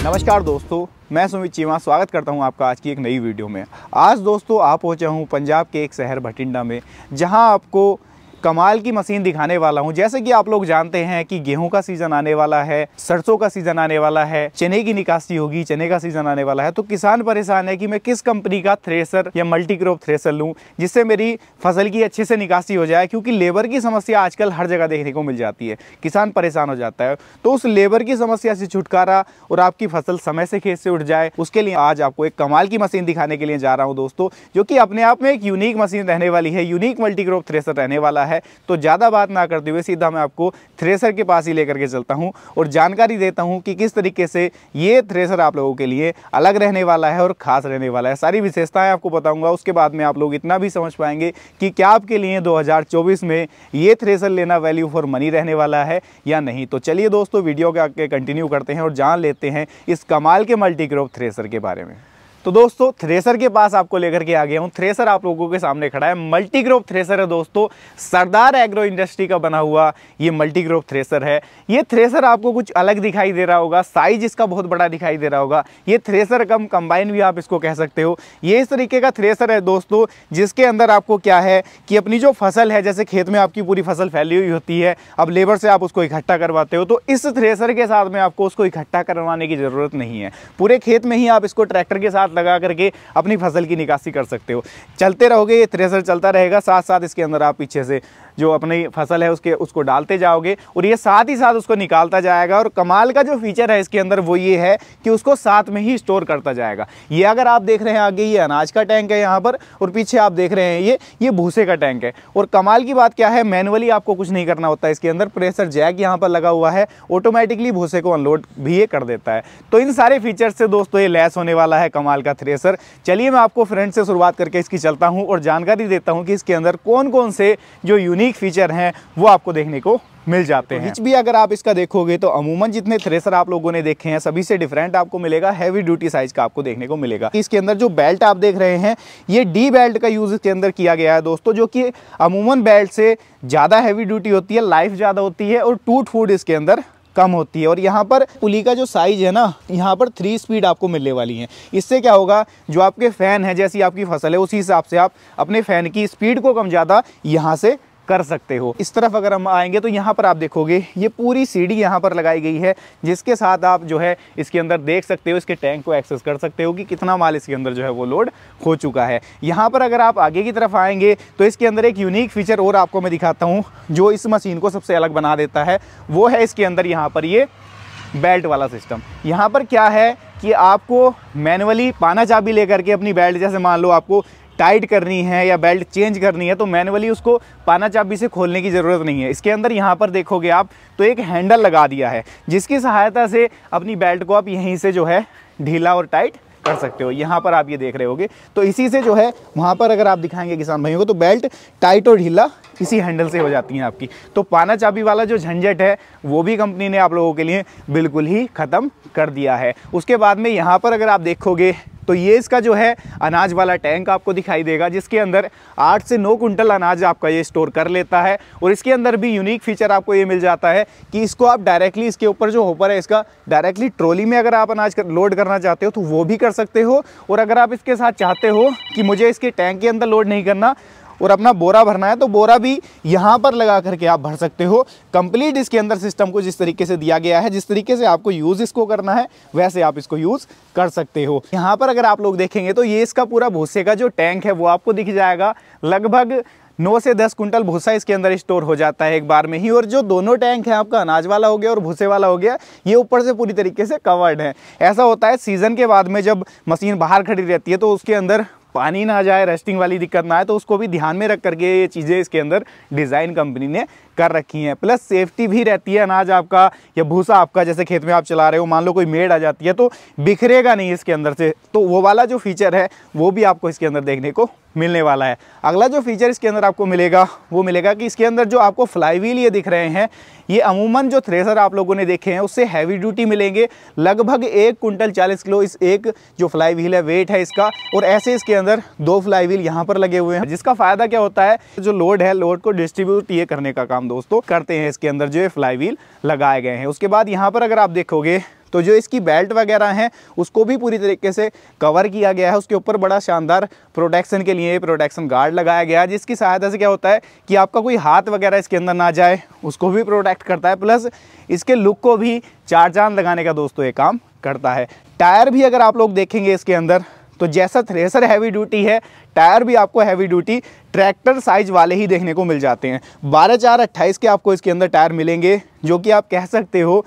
नमस्कार दोस्तों मैं सुमित चीमा स्वागत करता हूं आपका आज की एक नई वीडियो में आज दोस्तों आप पहुंचा हूं पंजाब के एक शहर भटिंडा में जहां आपको कमाल की मशीन दिखाने वाला हूँ जैसे कि आप लोग जानते हैं कि गेहूं का सीजन आने वाला है सरसों का सीजन आने वाला है चने की निकासी होगी चने का सीजन आने वाला है तो किसान परेशान है कि मैं किस कंपनी का थ्रेसर या मल्टी क्रॉप थ्रेसर लूँ जिससे मेरी फसल की अच्छे से निकासी हो जाए क्योंकि लेबर की समस्या आजकल हर जगह देखने को मिल जाती है किसान परेशान हो जाता है तो उस लेबर की समस्या से छुटकारा और आपकी फसल समय से खेत से उठ जाए उसके लिए आज आपको एक कमाल की मशीन दिखाने के लिए जा रहा हूँ दोस्तों जो कि अपने आप में एक यूनिक मशीन रहने वाली है यूनिक मल्टी क्रॉप थ्रेसर रहने वाला है है तो ज़्यादा बात ना करते हुए सीधा मैं आपको थ्रेसर के पास ही लेकर के चलता हूँ और जानकारी देता हूँ कि किस तरीके से ये थ्रेसर आप लोगों के लिए अलग रहने वाला है और ख़ास रहने वाला है सारी विशेषताएँ आपको बताऊँगा उसके बाद में आप लोग इतना भी समझ पाएंगे कि क्या आपके लिए दो में ये थ्रेसर लेना वैल्यू फॉर मनी रहने वाला है या नहीं तो चलिए दोस्तों वीडियो के कंटिन्यू करते हैं और जान लेते हैं इस कमाल के मल्टी क्रॉप थ्रेसर के बारे में तो दोस्तों थ्रेसर के पास आपको लेकर के आ गया हूँ थ्रेसर आप लोगों के सामने खड़ा है मल्टी ग्रोप थ्रेसर है दोस्तों सरदार एग्रो इंडस्ट्री का बना हुआ ये मल्टी ग्रोप थ्रेसर है ये थ्रेसर आपको कुछ अलग दिखाई दे रहा होगा साइज इसका बहुत बड़ा दिखाई दे रहा होगा ये थ्रेसर कम कंबाइन भी आप इसको कह सकते हो ये इस तरीके का थ्रेसर है दोस्तों जिसके अंदर आपको क्या है कि अपनी जो फसल है जैसे खेत में आपकी पूरी फसल फैली हुई होती है अब लेबर से आप उसको इकट्ठा करवाते हो तो इस थ्रेसर के साथ में आपको उसको इकट्ठा करवाने की ज़रूरत नहीं है पूरे खेत में ही आप इसको ट्रैक्टर के साथ हाथ लगा करके अपनी फसल की निकासी कर सकते हो चलते रहोगे ये थ्रेसर चलता रहेगा साथ साथ इसके अंदर आप पीछे से जो अपनी फसल है उसके उसको डालते जाओगे और ये साथ ही साथ उसको निकालता जाएगा और कमाल का जो फीचर है इसके अंदर वो ये है कि उसको साथ में ही स्टोर करता जाएगा ये अगर आप देख रहे हैं आगे ये अनाज का टैंक है यहाँ पर और पीछे आप देख रहे हैं ये ये भूसे का टैंक है और कमाल की बात क्या है मैनुअली आपको कुछ नहीं करना होता इसके अंदर प्रेशर जैक यहाँ पर लगा हुआ है ऑटोमेटिकली भूसे को अनलोड भी ये कर देता है तो इन सारे फीचर्स से दोस्तों ये लैस होने वाला है कमाल का थ्रेसर चलिए मैं आपको फ्रेंड से शुरुआत करके इसकी चलता हूँ और जानकारी देता हूँ कि इसके अंदर कौन कौन से जो यूनिक यूनिक फीचर हैं वो आपको देखने को मिल जाते हैं हिच तो भी अगर आप इसका देखोगे तो अमूमन जितने थ्रेसर आप लोगों ने देखे हैं सभी से डिफरेंट आपको मिलेगा हैवी ड्यूटी साइज का आपको देखने को मिलेगा इसके अंदर जो बेल्ट आप देख रहे हैं ये डी बेल्ट का यूज़ इसके अंदर किया गया है दोस्तों जो कि अमूमन बेल्ट से ज़्यादा हैवी ड्यूटी होती है लाइफ ज़्यादा होती है और टूट फूट इसके अंदर कम होती है और यहाँ पर पुली का जो साइज है ना यहाँ पर थ्री स्पीड आपको मिलने वाली है इससे क्या होगा जो आपके फ़ैन है जैसी आपकी फसल है उसी हिसाब से आप अपने फ़ैन की स्पीड को कम ज़्यादा यहाँ से कर सकते हो इस तरफ अगर हम आएंगे तो यहाँ पर आप देखोगे ये पूरी सीढ़ी यहाँ पर लगाई गई है जिसके साथ आप जो है इसके अंदर देख सकते हो इसके टैंक को एक्सेस कर सकते हो कि कितना माल इसके अंदर जो है वो लोड हो चुका है यहाँ पर अगर आप आगे की तरफ आएंगे तो इसके अंदर एक यूनिक फीचर और आपको मैं दिखाता हूँ जो इस मशीन को सबसे अलग बना देता है वो है इसके अंदर यहाँ पर ये बेल्ट वाला सिस्टम यहाँ पर क्या है कि आपको मैनुअली पाना चाबी लेकर के अपनी बेल्ट जैसे मान लो आपको टाइट करनी है या बेल्ट चेंज करनी है तो मैनुअली उसको पाना चाबी से खोलने की ज़रूरत नहीं है इसके अंदर यहाँ पर देखोगे आप तो एक हैंडल लगा दिया है जिसकी सहायता से अपनी बेल्ट को आप यहीं से जो है ढीला और टाइट कर सकते हो यहाँ पर आप ये देख रहे होगे तो इसी से जो है वहाँ पर अगर आप दिखाएंगे किसान भाइयों को तो बेल्ट टाइट और ढीला इसी हैंडल से हो जाती हैं आपकी तो पाना चाबी वाला जो झंझट है वो भी कंपनी ने आप लोगों के लिए बिल्कुल ही ख़त्म कर दिया है उसके बाद में यहाँ पर अगर आप देखोगे तो ये इसका जो है अनाज वाला टैंक आपको दिखाई देगा जिसके अंदर आठ से नौ कुंटल अनाज आपका ये स्टोर कर लेता है और इसके अंदर भी यूनिक फीचर आपको ये मिल जाता है कि इसको आप डायरेक्टली इसके ऊपर जो होपर है इसका डायरेक्टली ट्रॉली में अगर आप अनाज कर, लोड करना चाहते हो तो वो भी कर सकते हो और अगर आप इसके साथ चाहते हो कि मुझे इसके टैंक के अंदर लोड नहीं करना और अपना बोरा भरना है तो बोरा भी यहाँ पर लगा करके आप भर सकते हो कंप्लीट इसके अंदर सिस्टम को जिस तरीके से दिया गया है जिस तरीके से आपको यूज़ इसको करना है वैसे आप इसको यूज़ कर सकते हो यहाँ पर अगर आप लोग देखेंगे तो ये इसका पूरा भूसे का जो टैंक है वो आपको दिख जाएगा लगभग नौ से दस कुंटल भूसा इसके अंदर स्टोर हो जाता है एक बार में ही और जो दोनों टैंक है आपका अनाज वाला हो गया और भूसे वाला हो गया ये ऊपर से पूरी तरीके से कवर्ड है ऐसा होता है सीज़न के बाद में जब मशीन बाहर खड़ी रहती है तो उसके अंदर पानी ना जाए रेस्टिंग वाली दिक्कत ना आए तो उसको भी ध्यान में रख करके ये चीज़ें इसके अंदर डिज़ाइन कंपनी ने कर रखी हैं प्लस सेफ्टी भी रहती है अनाज आपका या भूसा आपका जैसे खेत में आप चला रहे हो मान लो कोई मेड आ जाती है तो बिखरेगा नहीं इसके अंदर से तो वो वाला जो फीचर है वो भी आपको इसके अंदर देखने को मिलने वाला है अगला जो फीचर इसके अंदर आपको मिलेगा वो मिलेगा कि इसके अंदर जो आपको फ्लाई व्हील ये दिख रहे हैं ये अमूमन जो थ्रेसर आप लोगों ने देखे हैं उससे हैवी ड्यूटी मिलेंगे लगभग एक कुंटल चालीस किलो इस एक जो फ्लाई व्हील है वेट है इसका और ऐसे इसके अंदर दो फ्लाई व्हील यहाँ पर लगे हुए हैं जिसका फ़ायदा क्या होता है जो लोड है लोड को डिस्ट्रीब्यूट ये करने का काम काम दोस्तों करते हैं इसके अंदर जो है फ्लाई व्हील लगाए गए हैं उसके बाद यहाँ पर अगर आप देखोगे तो जो इसकी बेल्ट वगैरह है उसको भी पूरी तरीके से कवर किया गया है उसके ऊपर बड़ा शानदार प्रोटेक्शन के लिए प्रोटेक्शन गार्ड लगाया गया है जिसकी सहायता से क्या होता है कि आपका कोई हाथ वगैरह इसके अंदर ना जाए उसको भी प्रोटेक्ट करता है प्लस इसके लुक को भी चार चांद लगाने का दोस्तों ये काम करता है टायर भी अगर आप लोग देखेंगे इसके अंदर तो जैसा थ्रेसर हैवी ड्यूटी है टायर भी आपको हैवी ड्यूटी ट्रैक्टर साइज वाले ही देखने को मिल जाते हैं बारह चार अट्ठाईस के आपको इसके अंदर टायर मिलेंगे जो कि आप कह सकते हो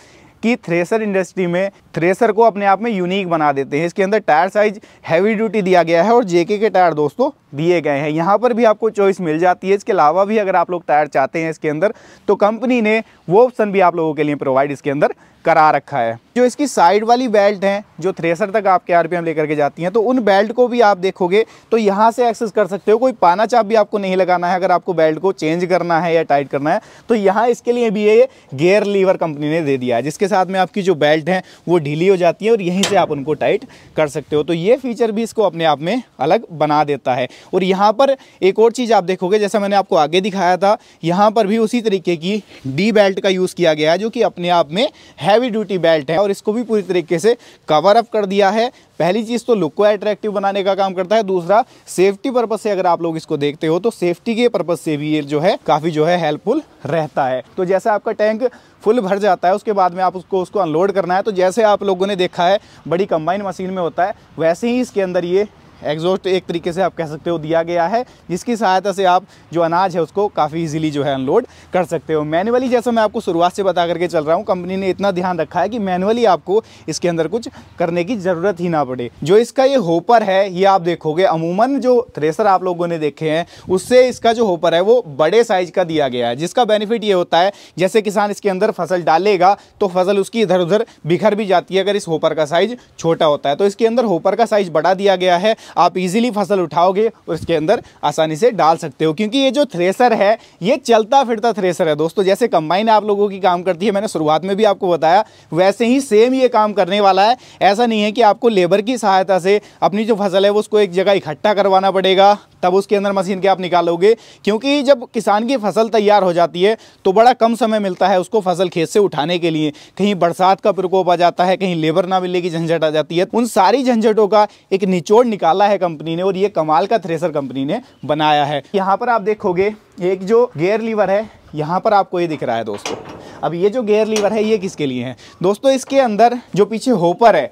कि थ्रेसर इंडस्ट्री में थ्रेसर को अपने आप में यूनिक बना देते हैं इसके अंदर टायर साइज हैवी ड्यूटी दिया गया है और जेके के टायर दोस्तों दिए गए हैं यहाँ पर भी आपको चॉइस मिल जाती है इसके अलावा भी अगर आप लोग टायर चाहते हैं इसके अंदर तो कंपनी ने वो ऑप्शन भी आप लोगों के लिए प्रोवाइड इसके अंदर करा रखा है जो इसकी साइड वाली बेल्ट है जो थ्रेसर तक आपके आरपीएम लेकर के जाती हैं तो उन बेल्ट को भी आप देखोगे तो यहाँ से एक्सेस कर सकते हो कोई पाना चाप भी आपको नहीं लगाना है अगर आपको बेल्ट को चेंज करना है या टाइट करना है तो यहाँ इसके लिए भी ये गेयर लीवर कंपनी ने दे दिया है जिसके साथ में आपकी जो बेल्ट है वो ढीली हो जाती है और यहीं से आप उनको टाइट कर सकते हो तो ये फीचर भी इसको अपने आप में अलग बना देता है और यहाँ पर एक और चीज़ आप देखोगे जैसा मैंने आपको आगे दिखाया था यहाँ पर भी उसी तरीके की डी बेल्ट का यूज़ किया गया है जो कि अपने आप में है हैवी ड्यूटी बेल्ट है और इसको भी पूरी तरीके से कवर अप कर दिया है पहली चीज़ तो लुक को अट्रैक्टिव बनाने का काम करता है दूसरा सेफ्टी पर्पज से अगर आप लोग इसको देखते हो तो सेफ्टी के पर्पज से भी ये जो है काफ़ी जो है हेल्पफुल रहता है तो जैसे आपका टैंक फुल भर जाता है उसके बाद में आप उसको उसको अनलोड करना है तो जैसे आप लोगों ने देखा है बड़ी कंबाइन मशीन में होता है वैसे ही इसके अंदर ये एग्जॉस्ट एक तरीके से आप कह सकते हो दिया गया है जिसकी सहायता से आप जो अनाज है उसको काफ़ी इजीली जो है अनलोड कर सकते हो मैनुअली जैसा मैं आपको शुरुआत से बता करके चल रहा हूँ कंपनी ने इतना ध्यान रखा है कि मैनुअली आपको इसके अंदर कुछ करने की ज़रूरत ही ना पड़े जो इसका ये होपर है ये आप देखोगे अमूमन जो थ्रेसर आप लोगों ने देखे हैं उससे इसका जो होपर है वो बड़े साइज का दिया गया है जिसका बेनिफिट ये होता है जैसे किसान इसके अंदर फसल डालेगा तो फसल उसकी इधर उधर बिखर भी जाती है अगर इस होपर का साइज छोटा होता है तो इसके अंदर होपर का साइज बड़ा दिया गया है आप इजीली फसल उठाओगे और इसके अंदर आसानी से डाल सकते हो क्योंकि ये जो थ्रेसर है ये चलता फिरता थ्रेसर है दोस्तों जैसे कंबाइन आप लोगों की काम करती है मैंने शुरुआत में भी आपको बताया वैसे ही सेम ये काम करने वाला है ऐसा नहीं है कि आपको लेबर की सहायता से अपनी जो फसल है वो उसको एक जगह इकट्ठा करवाना पड़ेगा तब उसके अंदर मशीन के आप निकालोगे क्योंकि जब किसान की फसल तैयार हो जाती है तो बड़ा कम समय मिलता है उसको फसल खेत से उठाने के लिए कहीं बरसात का प्रकोप आ जाता है कहीं लेबर ना मिलने की झंझट आ जाती है उन सारी झंझटों का एक निचोड़ निकाल निकाला है कंपनी ने और ये कमाल का थ्रेसर कंपनी ने बनाया है यहाँ पर आप देखोगे एक जो गेयर लीवर है यहाँ पर आपको ये दिख रहा है दोस्तों अब ये जो गेयर लीवर है ये किसके लिए है दोस्तों इसके अंदर जो पीछे होपर है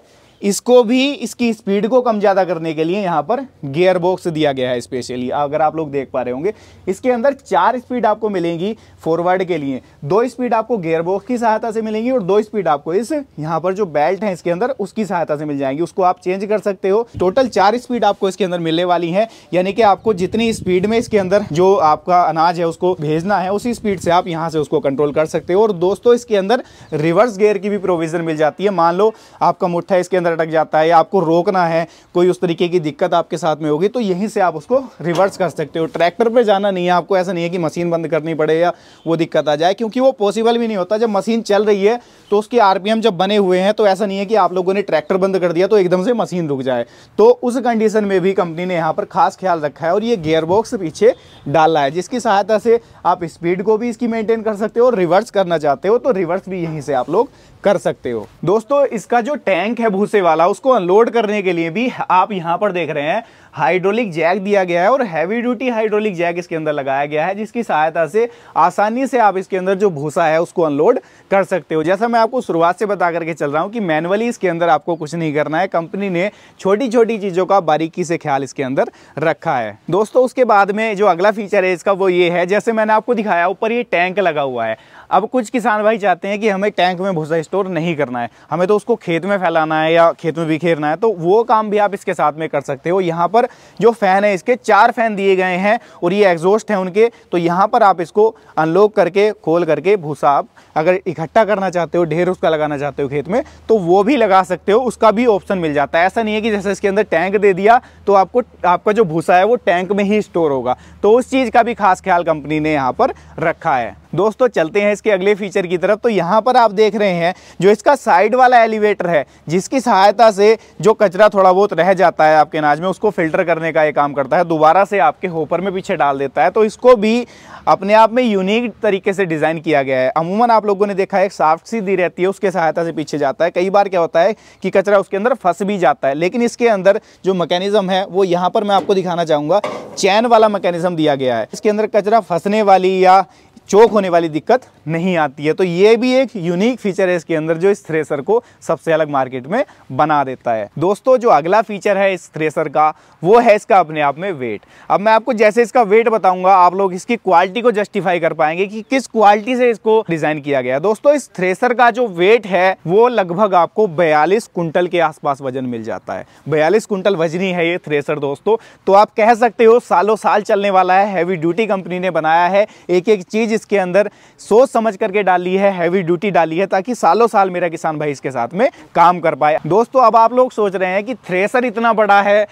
इसको भी इसकी स्पीड को कम ज़्यादा करने के लिए यहाँ पर गियर बॉक्स दिया गया है स्पेशली अगर आप लोग देख पा रहे होंगे इसके अंदर चार स्पीड आपको मिलेंगी फॉरवर्ड के लिए दो स्पीड आपको गियर बॉक्स की सहायता से मिलेंगी और दो स्पीड आपको इस यहाँ पर जो बेल्ट है इसके अंदर उसकी सहायता से मिल जाएंगी उसको आप चेंज कर सकते हो टोटल चार स्पीड आपको इसके अंदर मिलने वाली है यानी कि आपको जितनी स्पीड में इसके अंदर जो आपका अनाज है उसको भेजना है उसी स्पीड से आप यहाँ से उसको कंट्रोल कर सकते हो और दोस्तों इसके अंदर रिवर्स गेयर की भी प्रोविजन मिल जाती है मान लो आपका मुठ्ठा इसके अंदर अटक जाता है या आपको रोकना है कोई उस तरीके की दिक्कत आपके साथ में होगी तो यहीं से आप उसको रिवर्स कर सकते हो ट्रैक्टर पर जाना नहीं है आपको ऐसा नहीं है कि मशीन बंद करनी पड़े या वो दिक्कत आ जाए क्योंकि वो पॉसिबल भी नहीं होता जब मशीन चल रही है तो उसकी आर जब बने हुए हैं तो ऐसा नहीं है कि आप लोगों ने ट्रैक्टर बंद कर दिया तो एकदम से मशीन रुक जाए तो उस कंडीशन में भी कंपनी ने यहाँ पर खास ख्याल रखा है और ये गेयरबॉक्स पीछे डाला है जिसकी सहायता से आप स्पीड को भी इसकी मेंटेन कर सकते हो और रिवर्स करना चाहते हो तो रिवर्स भी यहीं से आप लोग कर सकते हो दोस्तों इसका जो टैंक है भूसे वाला उसको अनलोड करने के लिए भी आप यहाँ पर देख रहे हैं हाइड्रोलिक जैक दिया गया है और हैवी ड्यूटी हाइड्रोलिक जैक इसके अंदर लगाया गया है जिसकी सहायता से आसानी से आप इसके अंदर जो भूसा है उसको अनलोड कर सकते हो जैसा मैं आपको शुरुआत से बता करके चल रहा हूँ कि मैनुअली इसके अंदर आपको कुछ नहीं करना है कंपनी ने छोटी छोटी चीज़ों का बारीकी से ख्याल इसके अंदर रखा है दोस्तों उसके बाद में जो अगला फीचर है इसका वो ये है जैसे मैंने आपको दिखाया ऊपर ये टैंक लगा हुआ है अब कुछ किसान भाई चाहते हैं कि हमें टैंक में भूसा स्टोर नहीं करना है हमें तो उसको खेत में फैलाना है या खेत में बिखेरना है तो वो काम भी आप इसके साथ में कर सकते हो यहाँ पर जो फ़ैन है इसके चार फ़ैन दिए गए हैं और ये एग्जॉस्ट हैं उनके तो यहाँ पर आप इसको अनलॉक करके खोल करके भूसा आप अगर इकट्ठा करना चाहते हो ढेर उसका लगाना चाहते हो खेत में तो वो भी लगा सकते हो उसका भी ऑप्शन मिल जाता है ऐसा नहीं है कि जैसे इसके अंदर टैंक दे दिया तो आपको आपका जो भूसा है वो टैंक में ही स्टोर होगा तो उस चीज़ का भी खास ख्याल कंपनी ने यहाँ पर रखा है दोस्तों चलते हैं इसके अगले फीचर की तरफ तो यहाँ पर आप देख रहे हैं जो इसका साइड वाला एलिवेटर है जिसकी सहायता से जो कचरा थोड़ा बहुत रह जाता है आपके अनाज में उसको फिल्टर करने का ये काम करता है दोबारा से आपके होपर में पीछे डाल देता है तो इसको भी अपने आप में यूनिक तरीके से डिज़ाइन किया गया है अमूमन आप लोगों ने देखा है एक साफ्ट सी दी रहती है उसके सहायता से पीछे जाता है कई बार क्या होता है कि कचरा उसके अंदर फंस भी जाता है लेकिन इसके अंदर जो मैकेनिज़्म है वो यहाँ पर मैं आपको दिखाना चाहूँगा चैन वाला मैकेनिज़्म दिया गया है इसके अंदर कचरा फंसने वाली या चोक होने वाली दिक्कत नहीं आती है तो ये भी एक यूनिक फीचर है इसके अंदर जो इस थ्रेसर को सबसे अलग मार्केट में बना देता है दोस्तों जो अगला फीचर है इस थ्रेसर का वो है इसका अपने आप में वेट अब मैं आपको जैसे इसका वेट बताऊंगा आप लोग इसकी क्वालिटी को जस्टिफाई कर पाएंगे कि किस क्वालिटी से इसको डिजाइन किया गया दोस्तों इस थ्रेसर का जो वेट है वो लगभग आपको बयालीस कुंटल के आसपास वजन मिल जाता है बयालीस कुंटल वजनी है ये थ्रेसर दोस्तों तो आप कह सकते हो सालों साल चलने वाला है हैवी ड्यूटी कंपनी ने बनाया है एक एक चीज इसके अंदर सोच समझ करके डाली है हैवी ड्यूटी डाली है ताकि सालों साल मेरा किसान भाई इसके साथ में काम कर पाए दोस्तों अब आप लोग सोच रहे हैं कि थ्रेसर इतना बड़ा है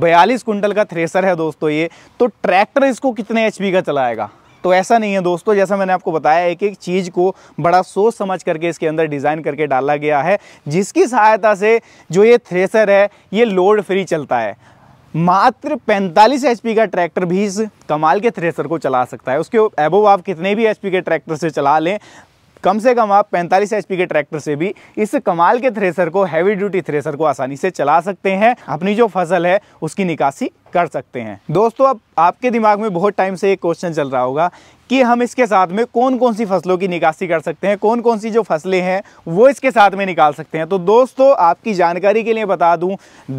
बयालीस कुंटल का थ्रेसर है दोस्तों ये तो ट्रैक्टर इसको कितने एच का चलाएगा तो ऐसा नहीं है दोस्तों जैसा मैंने आपको बताया एक एक चीज़ को बड़ा सोच समझ करके इसके अंदर डिज़ाइन करके डाला गया है जिसकी सहायता से जो ये थ्रेसर है ये लोड फ्री चलता है मात्र 45 एचपी का ट्रैक्टर भी इस कमाल के थ्रेसर को चला सकता है उसके एबोव आप कितने भी एचपी के ट्रैक्टर से चला लें कम से कम आप 45 एचपी के ट्रैक्टर से भी इस कमाल के थ्रेसर को हैवी ड्यूटी थ्रेसर को आसानी से चला सकते हैं अपनी जो फसल है उसकी निकासी कर सकते हैं दोस्तों अब आपके दिमाग में बहुत टाइम से एक क्वेश्चन चल रहा होगा कि हम इसके साथ में कौन कौन सी फसलों की निकासी कर सकते हैं कौन कौन सी जो फसलें हैं वो इसके साथ में निकाल सकते हैं तो दोस्तों आपकी जानकारी के लिए बता दूं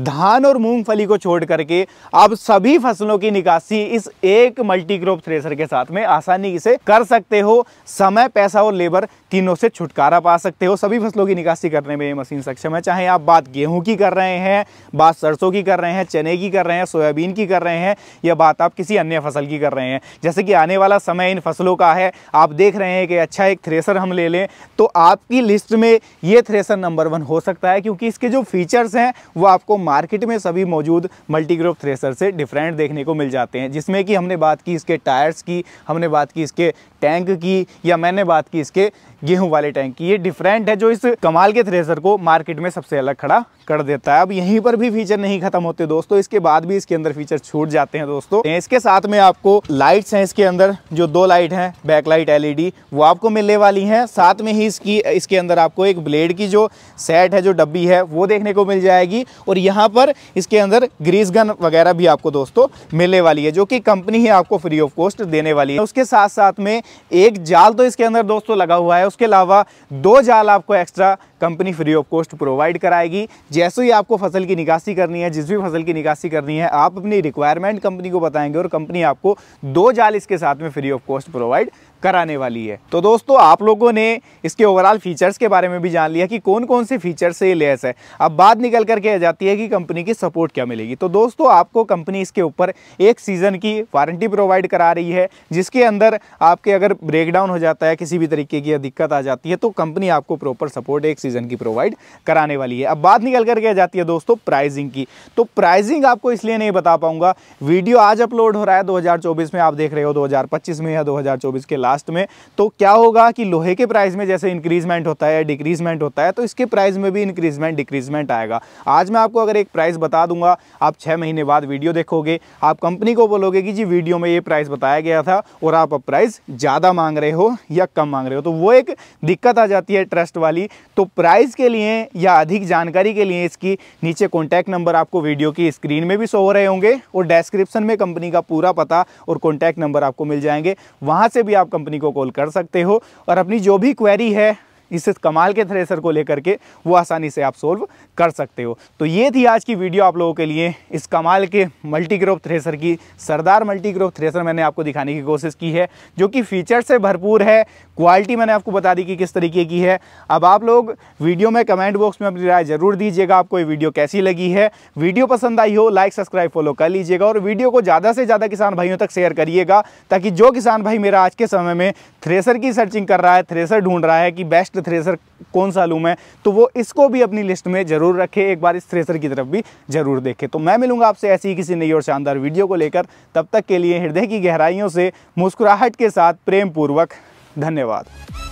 धान और मूंगफली को छोड़ करके आप सभी फसलों की निकासी इस एक मल्टी थ्रेसर के साथ में आसानी से कर सकते हो समय पैसा और लेबर तीनों से छुटकारा पा सकते हो सभी फसलों की निकासी करने में ये मशीन सक्षम है चाहे आप बात गेहूं की कर रहे हैं बात सरसों की कर रहे हैं चने की कर रहे हैं सोयाबीन की कर रहे हैं या बात आप किसी अन्य फसल की कर रहे हैं जैसे कि आने वाला समय इन इन फसलों का है आप देख रहे हैं कि अच्छा एक थ्रेसर हम ले लें तो आपकी लिस्ट में ये थ्रेसर नंबर वन हो सकता है क्योंकि इसके जो फीचर्स हैं वो आपको मार्केट में सभी मौजूद मल्टीग्रोप थ्रेसर से डिफरेंट देखने को मिल जाते हैं जिसमें कि हमने बात की इसके टायर्स की हमने बात की इसके टैंक की या मैंने बात की इसके गेहूं वाले टैंक की ये डिफरेंट है जो इस कमाल के थ्रेसर को मार्केट में सबसे अलग खड़ा कर देता है अब यहीं पर भी फीचर नहीं खत्म होते दोस्तों इसके बाद भी इसके अंदर फीचर छूट जाते हैं दोस्तों इसके साथ में आपको लाइट्स हैं इसके अंदर जो दो लाइट हैं लाइट एलईडी वो आपको मिलने वाली हैं साथ में ही इसकी इसके अंदर आपको एक ब्लेड की जो सेट है जो डब्बी है वो देखने को मिल जाएगी और यहाँ पर इसके अंदर ग्रीस गन वगैरह भी आपको दोस्तों मिलने वाली है जो कि कंपनी ही आपको फ्री ऑफ कॉस्ट देने वाली है उसके साथ साथ में एक जाल तो इसके अंदर दोस्तों लगा हुआ है उसके अलावा दो जाल आपको extra company free of cost provide कराएगी जैसे ही आपको फसल की निकासी करनी है जिस भी फसल की निकासी करनी है आप अपनी रिक्वायरमेंट कंपनी को बताएंगे और कंपनी आपको दो जाल इसके साथ में free of cost post provide कराने वाली है तो दोस्तों आप लोगों ने इसके ओवरऑल फीचर्स के बारे में भी जान लिया कि कौन कौन से फीचर्स से ये लेस है अब बात निकल करके आ जाती है कि कंपनी की सपोर्ट क्या मिलेगी तो दोस्तों आपको कंपनी इसके ऊपर एक सीज़न की वारंटी प्रोवाइड करा रही है जिसके अंदर आपके अगर ब्रेकडाउन हो जाता है किसी भी तरीके की दिक्कत आ जाती है तो कंपनी आपको प्रॉपर सपोर्ट एक सीज़न की प्रोवाइड कराने वाली है अब बात निकल करके आ जाती है दोस्तों प्राइजिंग की तो प्राइजिंग आपको इसलिए नहीं बता पाऊंगा वीडियो आज अपलोड हो रहा है दो में आप देख रहे हो दो में या दो के लास्ट में तो क्या होगा कि लोहे के प्राइस में जैसे इंक्रीजमेंट होता है डिक्रीजमेंट होता है तो इसके प्राइस में भी इंक्रीजमेंट डिक्रीजमेंट आएगा आज मैं आपको अगर एक प्राइस बता दूंगा आप छः महीने बाद वीडियो देखोगे आप कंपनी को बोलोगे कि जी वीडियो में ये प्राइस बताया गया था और आप अब प्राइस ज़्यादा मांग रहे हो या कम मांग रहे हो तो वो एक दिक्कत आ जाती है ट्रस्ट वाली तो प्राइस के लिए या अधिक जानकारी के लिए इसकी नीचे कॉन्टैक्ट नंबर आपको वीडियो की स्क्रीन में भी शो हो रहे होंगे और डेस्क्रिप्शन में कंपनी का पूरा पता और कॉन्टैक्ट नंबर आपको मिल जाएंगे वहाँ से भी आप कंपनी को कॉल कर सकते हो और अपनी जो भी क्वेरी है इस कमाल के थ्रेसर को लेकर के वो आसानी से आप सोल्व कर सकते हो तो ये थी आज की वीडियो आप लोगों के लिए इस कमाल के मल्टी क्रॉप थ्रेसर की सरदार मल्टी क्रॉप थ्रेसर मैंने आपको दिखाने की कोशिश की है जो कि फीचर से भरपूर है क्वालिटी मैंने आपको बता दी कि किस तरीके की है अब आप लोग वीडियो में कमेंट बॉक्स में अपनी राय ज़रूर दीजिएगा आपको ये वीडियो कैसी लगी है वीडियो पसंद आई हो लाइक सब्सक्राइब फॉलो कर लीजिएगा और वीडियो को ज़्यादा से ज़्यादा किसान भाइयों तक शेयर करिएगा ताकि जो किसान भाई मेरा आज के समय में थ्रेसर की सर्चिंग कर रहा है थ्रेसर ढूंढ रहा है कि बेस्ट थ्रेसर कौन सा लूँ मैं तो वो इसको भी अपनी लिस्ट में ज़रूर रखे एक बार इस थ्रेसर की तरफ भी ज़रूर देखे तो मैं मिलूंगा आपसे ऐसी ही किसी नई और शानदार वीडियो को लेकर तब तक के लिए हृदय की गहराइयों से मुस्कुराहट के साथ प्रेम पूर्वक धन्यवाद